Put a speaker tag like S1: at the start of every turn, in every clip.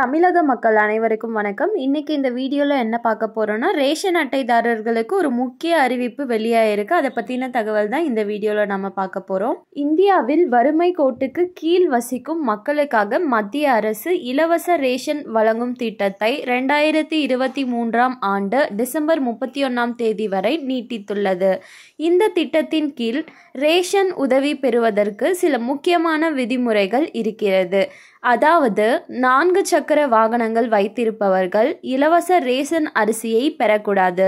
S1: தமிழக மக்கள் அனைவருக்கும் வணக்கம் இன்னைக்கு இந்த வீடியோவில் என்ன பார்க்க போகிறோன்னா ரேஷன் அட்டைதாரர்களுக்கு ஒரு முக்கிய அறிவிப்பு வெளியாயிருக்கு அதை பற்றின தகவல் தான் இந்த வீடியோவில் நம்ம பார்க்க போகிறோம் இந்தியாவில் வறுமை கோட்டுக்கு கீழ் வசிக்கும் மக்களுக்காக மத்திய அரசு இலவச ரேஷன் வழங்கும் திட்டத்தை ரெண்டாயிரத்தி இருபத்தி மூன்றாம் ஆண்டு டிசம்பர் முப்பத்தி ஒன்றாம் தேதி வரை நீட்டித்துள்ளது இந்த திட்டத்தின் கீழ் ரேஷன் உதவி பெறுவதற்கு சில முக்கியமான விதிமுறைகள் இருக்கிறது அதாவது நான்கு சக்கர சக்கர வாகனங்கள் வைத்திருப்பவர்கள் இலவச ரேசன் அரிசியை பெறக்கூடாது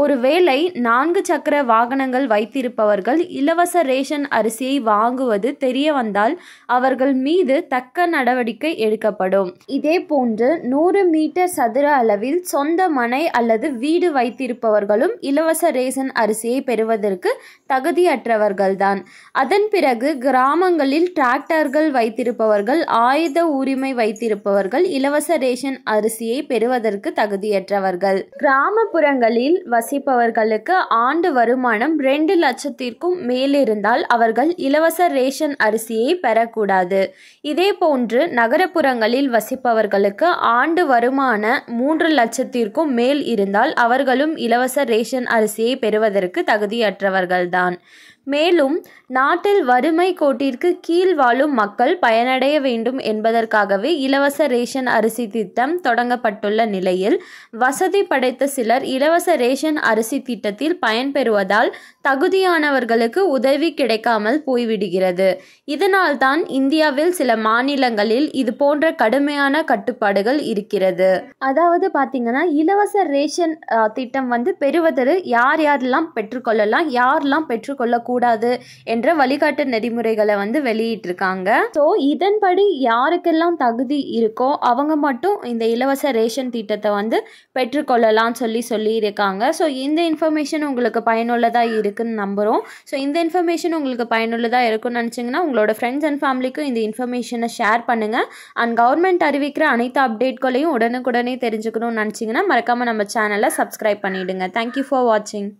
S1: ஒருவேளை நான்கு சக்கர வாகனங்கள் வைத்திருப்பவர்கள் இலவச ரேஷன் அரிசியை வாங்குவது தெரிய வந்தால் அவர்கள் மீது தக்க நடவடிக்கை எடுக்கப்படும் இதே போன்று நூறு மீட்டர் சதுர அளவில் சொந்த மனை அல்லது வீடு வைத்திருப்பவர்களும் இலவச ரேஷன் அரிசியை பெறுவதற்கு தகுதியற்றவர்கள்தான் அதன் பிறகு கிராமங்களில் டிராக்டர்கள் வைத்திருப்பவர்கள் ஆயுத உரிமை வைத்திருப்பவர்கள் இலவச ரேஷன் அரிசியை பெறுவதற்கு தகுதியற்றவர்கள் கிராமப்புறங்களில் வசிப்பவர்களுக்கு ஆண்டு வருமானம் ரெண்டு லட்சத்திற்கும் மேலிருந்தால் அவர்கள் இலவச ரேஷன் அரிசியை பெறக்கூடாது இதே போன்று நகரப்புறங்களில் வசிப்பவர்களுக்கு ஆண்டு வருமான மூன்று லட்சத்திற்கும் மேல் இருந்தால் அவர்களும் இலவச ரேஷன் அரிசியை பெறுவதற்கு தகுதியற்றவர்கள்தான் மேலும் நாட்டில் வறுமை கோட்டிற்கு கீழ் வாழும் மக்கள் பயனடைய வேண்டும் என்பதற்காகவே இலவச ரேஷன் அரிசி திட்டம் தொடங்கப்பட்டுள்ள நிலையில் வசதி படைத்த சிலர் இலவச ரேஷன் அரிசி திட்டத்தில் பயன்பெறுவதால் தகுதியானவர்களுக்கு உதவி கிடைக்காமல் போய்விடுகிறது இதனால்தான் இந்தியாவில் சில மாநிலங்களில் இது போன்ற கடுமையான கட்டுப்பாடுகள் இருக்கிறது அதாவது பார்த்தீங்கன்னா இலவச ரேஷன் திட்டம் வந்து பெறுவதற்கு யார் யாரெல்லாம் பெற்றுக்கொள்ளலாம் யாரெல்லாம் பெற்றுக்கொள்ளக்கூடாது கூடாது என்ற வழிகாட்டு நெறிமுறைகளை வந்து வெளியிட்டிருக்காங்க ஸோ இதன்படி யாருக்கெல்லாம் தகுதி இருக்கோ அவங்க மட்டும் இந்த இலவச ரேஷன் திட்டத்தை வந்து பெற்றுக்கொள்ளலாம்னு சொல்லி சொல்லியிருக்காங்க ஸோ இந்த இன்ஃபர்மேஷன் உங்களுக்கு பயனுள்ளதாக இருக்குன்னு நம்புகிறோம் ஸோ இந்த இன்ஃபர்மேஷன் உங்களுக்கு பயனுள்ளதாக இருக்கும்னு நினச்சிங்கன்னா உங்களோட ஃப்ரெண்ட்ஸ் அண்ட் ஃபேமிலிக்கும் இந்த இன்ஃபர்மேஷனை ஷேர் பண்ணுங்கள் அண்ட் கவர்மெண்ட் அறிவிக்கிற அனைத்து அப்டேட்களையும் உடனுக்குடனே தெரிஞ்சுக்கணும்னு நினச்சிங்கன்னா மறக்காமல் நம்ம சேனலை சப்ஸ்கிரைப் பண்ணிவிடுங்க தேங்க்யூ ஃபார் வாட்சிங்